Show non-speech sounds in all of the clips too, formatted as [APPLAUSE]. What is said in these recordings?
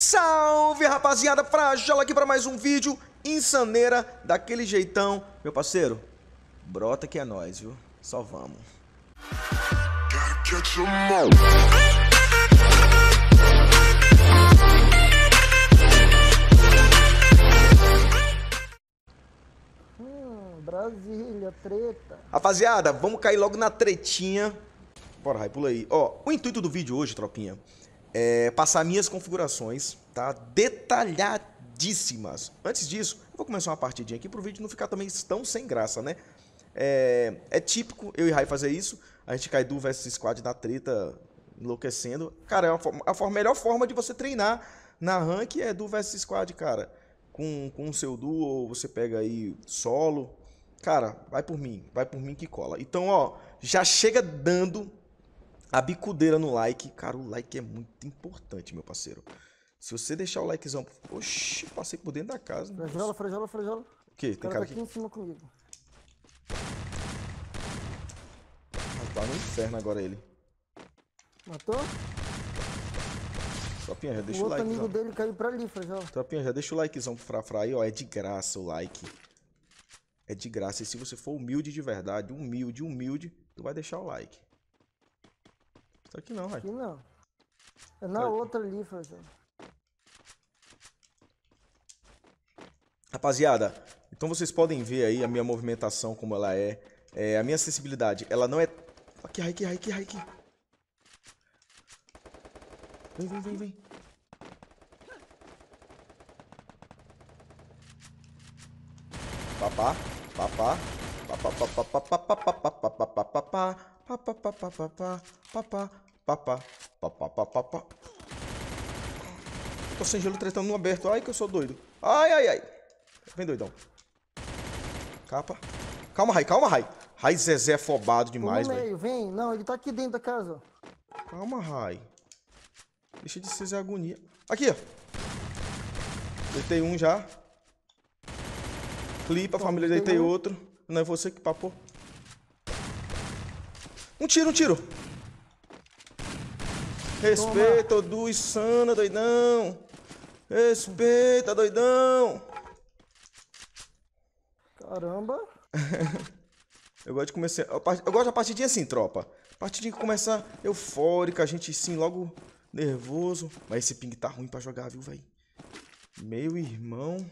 Salve rapaziada, Frajola aqui para mais um vídeo insaneira daquele jeitão. Meu parceiro, brota que é nós, viu? Só vamos. Hum, Brasília, treta. Rapaziada, vamos cair logo na tretinha. Bora, Rai, pula aí. Ó, o intuito do vídeo hoje, tropinha, é, passar minhas configurações, tá? Detalhadíssimas. Antes disso, eu vou começar uma partidinha aqui para o vídeo não ficar também tão sem graça, né? É, é típico eu e Rai fazer isso. A gente cai do vs squad da treta enlouquecendo. Cara, é a, a melhor forma de você treinar na rank é do vs squad, cara. Com, com o seu duo, ou você pega aí solo. Cara, vai por mim, vai por mim que cola. Então, ó, já chega dando a bicudeira no like. Cara, o like é muito importante, meu parceiro. Se você deixar o likezão. Oxi, passei por dentro da casa. Frajola, frajola, frajola. O quê? Tem cara, tá aqui? aqui em cima comigo. Tá no inferno agora ele. Matou? Tropinha, já deixa o, o like. O amigo dele caiu pra ali, Frajola. Tropinha, já deixa o likezão pro Frafra aí, ó. É de graça o like. É de graça. E se você for humilde de verdade, humilde, humilde, tu vai deixar o like aqui não, vai. Aqui não. É na outra ali, Frazão. Rapaziada, então vocês podem ver aí a minha movimentação, como ela é. é a minha acessibilidade, ela não é... Aqui, aqui, aqui, aqui. Vem, vem, vem, vem. Papá, papá, papá, papá, papá, papá, papá, papá, papá, papá papá, papá, papá, Tô sem gelo tretando no aberto. Ai, que eu sou doido. Ai, ai, ai. Vem, doidão. Capa. Calma, Rai, calma, Rai. Rai Zezé é fobado demais, velho. meio, vem. Não, ele tá aqui dentro da casa. Calma, Rai. Deixa de ser agonia. Aqui, ó. Deitei um já. Clipa, família, deitei outro. Não é você que papou. Um tiro, um tiro. Respeita, Toma. do sana doidão. Respeita, doidão. Caramba. [LAUGHS] eu gosto de começar... Eu gosto da partidinha assim, tropa. Partidinha que começa eufórica, a gente sim, logo nervoso. Mas esse ping tá ruim pra jogar, viu, velho? Meu irmão...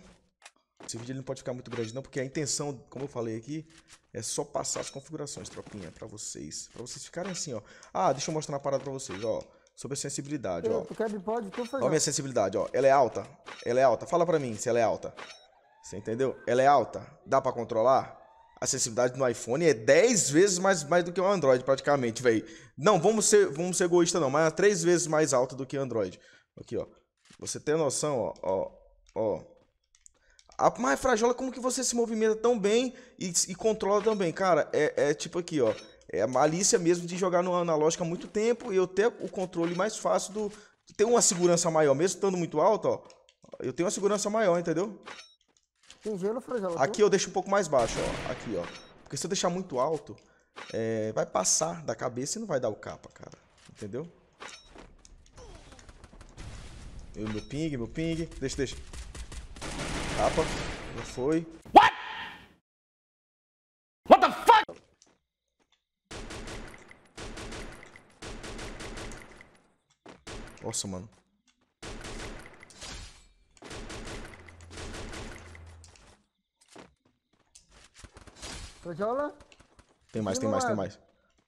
Esse vídeo não pode ficar muito grande não, porque a intenção, como eu falei aqui, é só passar as configurações, tropinha, para vocês. para vocês ficarem assim, ó. Ah, deixa eu mostrar uma parada para vocês, ó. Sobre a sensibilidade, ó. Tu quer bipod, Ó minha sensibilidade, ó. Ela é alta? Ela é alta. Fala para mim se ela é alta. Você entendeu? Ela é alta. Dá para controlar? A sensibilidade no iPhone é 10 vezes mais, mais do que o Android, praticamente, velho. Não, vamos ser, vamos ser egoístas não, mas é 3 vezes mais alta do que o Android. Aqui, ó. Você tem noção, ó, ó, ó. A Mas, Frajola, é como que você se movimenta tão bem e, e controla tão bem? Cara, é, é, tipo aqui, ó. É a malícia mesmo de jogar no analógico há muito tempo e eu ter o controle mais fácil do. Ter uma segurança maior, mesmo estando muito alto, ó. Eu tenho uma segurança maior, entendeu? Tem gelo, Frajola? Aqui eu deixo um pouco mais baixo, ó. Aqui, ó. Porque se eu deixar muito alto, é, vai passar da cabeça e não vai dar o capa, cara. Entendeu? Eu, meu ping, meu ping. Deixa, deixa. Tapa. Não foi. What? What the fuck? Nossa, mano. Trajola? Tem mais, tem mais, tem mais.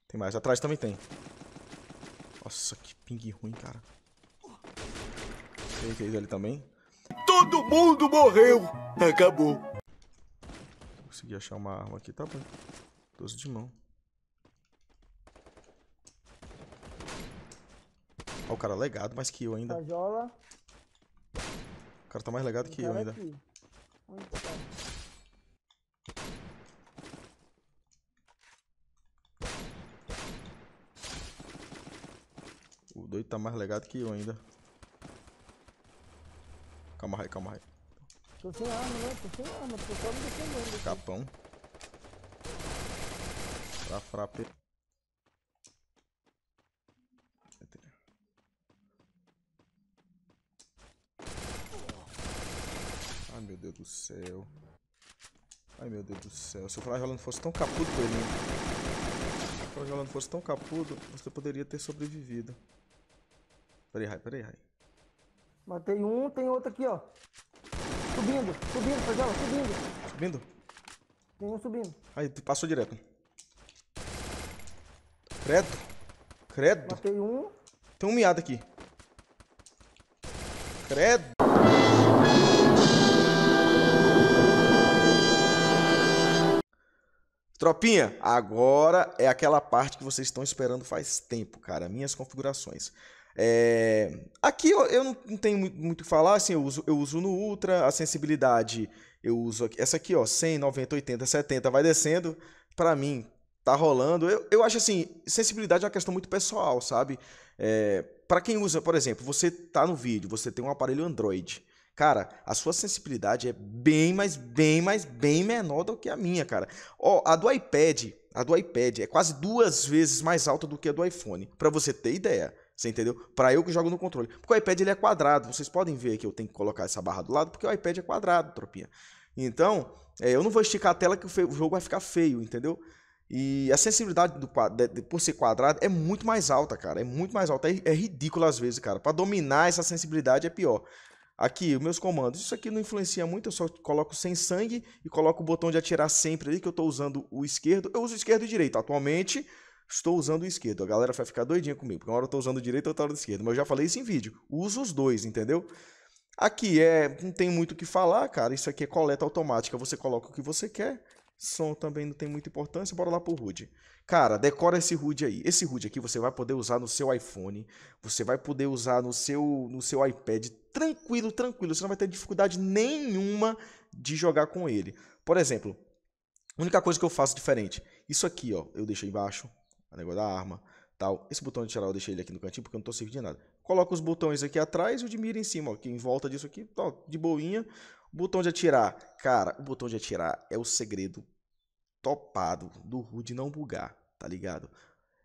Tem mais. Atrás também tem. Nossa, que ping ruim, cara. Tem ele também. Todo mundo morreu. Acabou. Consegui achar uma arma aqui, tá bom. Doze de mão. Olha o cara legado mais que eu ainda. Cajola. O cara tá mais legado que eu ainda. O doido tá mais legado que eu ainda. Calma aí, calma aí. Tô sem arma, né? Tô sem arma, tô só me defendendo. Aqui. Capão. Pra frape. Ai meu Deus do céu. Ai meu Deus do céu. Se o Flávio Rolando fosse tão capudo com ele. Se o Flávio Rolando fosse tão capudo, você poderia ter sobrevivido. Peraí, Rai, peraí, Rai. Matei um, tem outro aqui, ó. Subindo, subindo, Fazela, subindo. Subindo? Tem um subindo. Aí, passou direto. Credo. Credo. Matei um. Tem um miado aqui. Credo. Tropinha, agora é aquela parte que vocês estão esperando faz tempo, cara. Minhas configurações. É, aqui eu, eu, não tenho muito o que falar, assim, eu uso, eu uso no Ultra, a sensibilidade eu uso aqui, essa aqui, ó, 100, 90, 80, 70, vai descendo, para mim tá rolando. Eu, eu acho assim, sensibilidade é uma questão muito pessoal, sabe? É, para quem usa, por exemplo, você tá no vídeo, você tem um aparelho Android, Cara, a sua sensibilidade é bem, mas bem, mas bem menor do que a minha, cara. Ó, a do iPad, a do iPad é quase duas vezes mais alta do que a do iPhone, para você ter ideia. Você entendeu? Para eu que jogo no controle. Porque o iPad ele é quadrado. Vocês podem ver que eu tenho que colocar essa barra do lado, porque o iPad é quadrado, tropinha. Então, é, eu não vou esticar a tela que o, feio, o, jogo vai ficar feio, entendeu? E a sensibilidade do, de, de, por ser quadrado é muito mais alta, cara. É muito mais alta. É, é ridículo às vezes, cara. Para dominar essa sensibilidade é pior. Aqui, os meus comandos. Isso aqui não influencia muito, eu só coloco sem sangue e coloco o botão de atirar sempre ali, que eu estou usando o esquerdo. Eu uso o esquerdo e o direito. Atualmente, estou usando o esquerdo. A galera vai ficar doidinha comigo, porque uma hora eu estou usando o direito, outra hora o esquerdo. Mas eu já falei isso em vídeo. Uso os dois, entendeu? Aqui é, não tem muito o que falar, cara. Isso aqui é coleta automática. Você coloca o que você quer. Som também não tem muita importância. Bora lá pro HUD. Cara, decora esse HUD aí. Esse HUD aqui você vai poder usar no seu iPhone. Você vai poder usar no seu, no seu iPad. Tranquilo, tranquilo. Você não vai ter dificuldade nenhuma de jogar com ele. Por exemplo, a única coisa que eu faço diferente. Isso aqui, ó. Eu deixo embaixo o negócio da arma, tal. Esse botão de tirar eu deixei ele aqui no cantinho porque eu não estou servindo de nada. Coloca os botões aqui atrás e o de mira em cima, ó, aqui em volta disso aqui, ó, de boinha. O botão de atirar, cara, o botão de atirar é o segredo topado do HUD não bugar, tá ligado?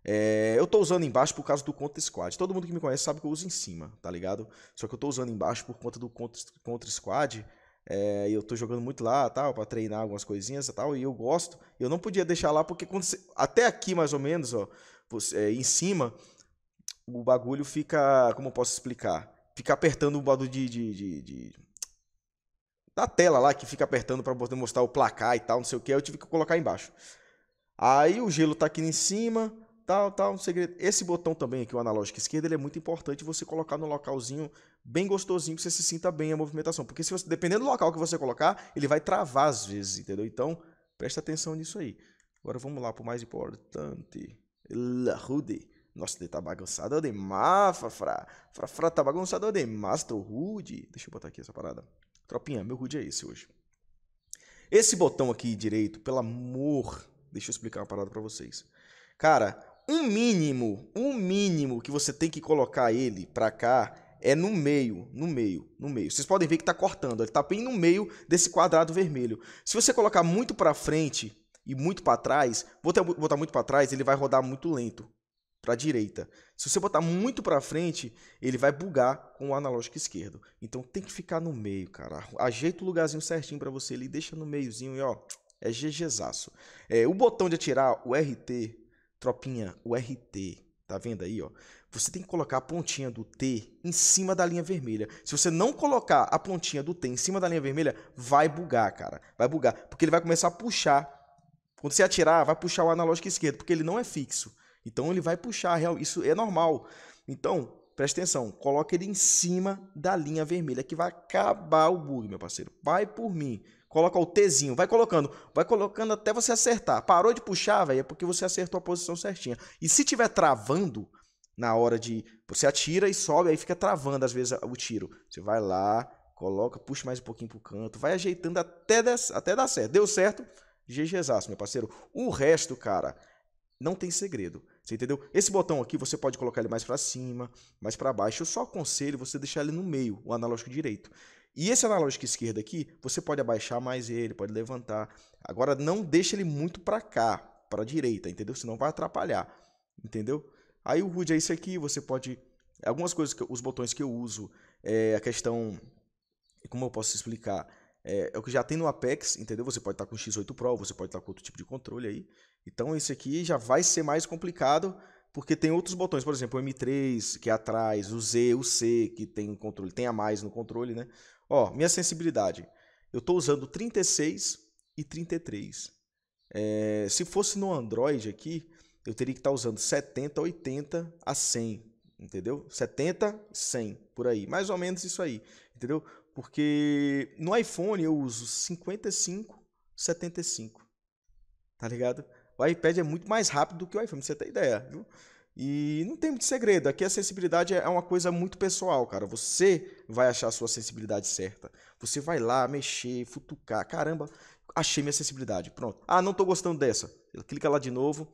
É, eu tô usando embaixo por causa do Contra Squad. Todo mundo que me conhece sabe que eu uso em cima, tá ligado? Só que eu tô usando embaixo por conta do Contra, contra Squad é, eu tô jogando muito lá, tal, para treinar algumas coisinhas e tal, e eu gosto. Eu não podia deixar lá porque você, até aqui mais ou menos, ó, você, é, em cima, o bagulho fica, como eu posso explicar? Fica apertando o bagulho de, de, de, de da tela lá que fica apertando para poder mostrar o placar e tal, não sei o que, eu tive que colocar embaixo. Aí o gelo tá aqui em cima, tal, tal, um segredo. Esse botão também aqui, o analógico esquerdo, ele é muito importante você colocar no localzinho bem gostosinho, que você se sinta bem a movimentação. Porque se você, dependendo do local que você colocar, ele vai travar às vezes, entendeu? Então, presta atenção nisso aí. Agora vamos lá pro mais importante. La Rude. Nossa, ele tá bagunçado demais, Frafra. Frafra tá bagunçado demais, tô rude. Deixa eu botar aqui essa parada. Tropinha, meu rude é esse hoje. Esse botão aqui direito, pelo amor... Deixa eu explicar uma parada pra vocês. Cara, um mínimo, um mínimo que você tem que colocar ele para cá é no meio, no meio, no meio. Vocês podem ver que está cortando, ele está bem no meio desse quadrado vermelho. Se você colocar muito para frente e muito para trás, botar muito para trás, ele vai rodar muito lento para a direita. Se você botar muito para frente, ele vai bugar com o analógico esquerdo. Então tem que ficar no meio, cara. Ajeita o lugarzinho certinho para você ali, deixa no meiozinho e ó, é GGzaço. É, o botão de atirar, o RT, Tropinha, o RT, tá vendo aí, ó? Você tem que colocar a pontinha do T em cima da linha vermelha. Se você não colocar a pontinha do T em cima da linha vermelha, vai bugar, cara. Vai bugar, porque ele vai começar a puxar. Quando você atirar, vai puxar o analógico esquerdo, porque ele não é fixo. Então ele vai puxar, real, isso é normal. Então, presta atenção, coloca ele em cima da linha vermelha que vai acabar o bug, meu parceiro. Vai por mim. Coloca o Tzinho, vai colocando, vai colocando até você acertar. Parou de puxar, velho, é porque você acertou a posição certinha. E se tiver travando na hora de você atira e sobe, aí fica travando às vezes o tiro. Você vai lá, coloca, puxa mais um pouquinho pro canto, vai ajeitando até des... até dar certo. Deu certo? GGzaço, meu parceiro. O resto, cara, não tem segredo. Você entendeu? Esse botão aqui você pode colocar ele mais para cima, mais para baixo. Eu só aconselho você deixar ele no meio, o analógico direito. E esse analógico esquerdo aqui, você pode abaixar mais ele, pode levantar. Agora não deixa ele muito para cá, para direita, entendeu? Senão vai atrapalhar, entendeu? Aí o HUD é isso aqui, você pode algumas coisas que os botões que eu uso é a questão como eu posso explicar é, é, o que já tem no Apex, entendeu? Você pode estar com o X8 Pro, você pode estar com outro tipo de controle aí. Então esse aqui já vai ser mais complicado, porque tem outros botões, por exemplo, o M3 que é atrás, o Z, o C que tem um controle, tem a mais no controle, né? Ó, minha sensibilidade. Eu estou usando 36 e 33. É, se fosse no Android aqui, eu teria que estar tá usando 70, 80 a 100, entendeu? 70, 100 por aí, mais ou menos isso aí, entendeu? Porque no iPhone eu uso 55, 75. Tá ligado? O iPad é muito mais rápido do que o iPhone, pra você ter ideia, viu? E não tem muito segredo. Aqui a sensibilidade é uma coisa muito pessoal, cara. Você vai achar a sua sensibilidade certa. Você vai lá mexer, futucar. Caramba, achei minha sensibilidade. Pronto. Ah, não tô gostando dessa. Clica lá de novo.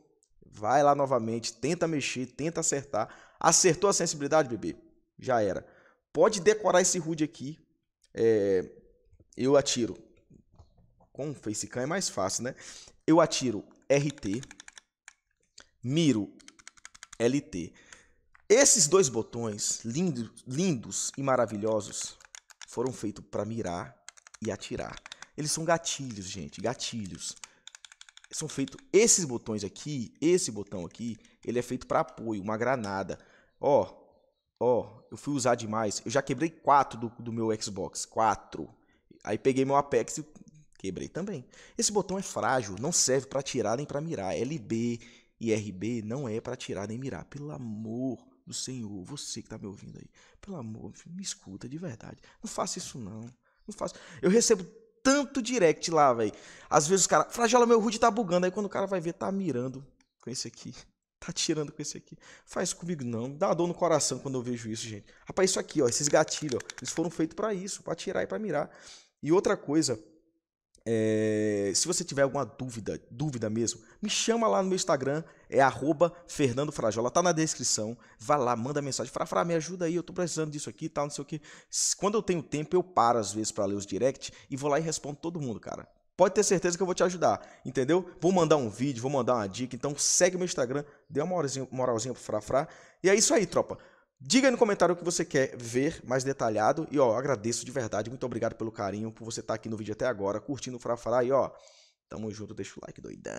Vai lá novamente, tenta mexer, tenta acertar. Acertou a sensibilidade, bebê? Já era. Pode decorar esse rude aqui, é, eu atiro. Com o Facecam é mais fácil, né? Eu atiro RT, miro LT. Esses dois botões lindo, lindos e maravilhosos foram feitos para mirar e atirar. Eles são gatilhos, gente, gatilhos. São feitos esses botões aqui, esse botão aqui, ele é feito para apoio, uma granada. Ó, ó, oh, eu fui usar demais. Eu já quebrei quatro do, do meu Xbox. Quatro. Aí peguei meu Apex e quebrei também. Esse botão é frágil, não serve para tirar nem para mirar. LB e RB não é para tirar nem mirar. Pelo amor do Senhor, você que tá me ouvindo aí. Pelo amor, me escuta de verdade. Não faça isso não. Não faça. Eu recebo tanto direct lá, velho. Às vezes o cara, frajola meu HUD tá bugando, aí quando o cara vai ver tá mirando com esse aqui. Tá tirando com esse aqui. Faz comigo não. Dá dor no coração quando eu vejo isso, gente. Rapaz, isso aqui, ó, esses gatilhos, ó, eles foram feitos para isso, para tirar e para mirar. E outra coisa, é, se você tiver alguma dúvida, dúvida mesmo, me chama lá no meu Instagram, é arroba Fernando Frajola, tá na descrição. Vá lá, manda mensagem, fala, me ajuda aí, eu tô precisando disso aqui e tá, tal, não sei o que. Quando eu tenho tempo, eu paro às vezes para ler os direct e vou lá e respondo todo mundo, cara pode ter certeza que eu vou te ajudar, entendeu? Vou mandar um vídeo, vou mandar uma dica, então segue meu Instagram, dê uma moralzinha, moralzinha pro Frafrá. E é isso aí, tropa. Diga aí no comentário o que você quer ver mais detalhado. E ó, agradeço de verdade, muito obrigado pelo carinho, por você estar tá aqui no vídeo até agora, curtindo o Frafrá. E ó, tamo junto, deixa o like doidão.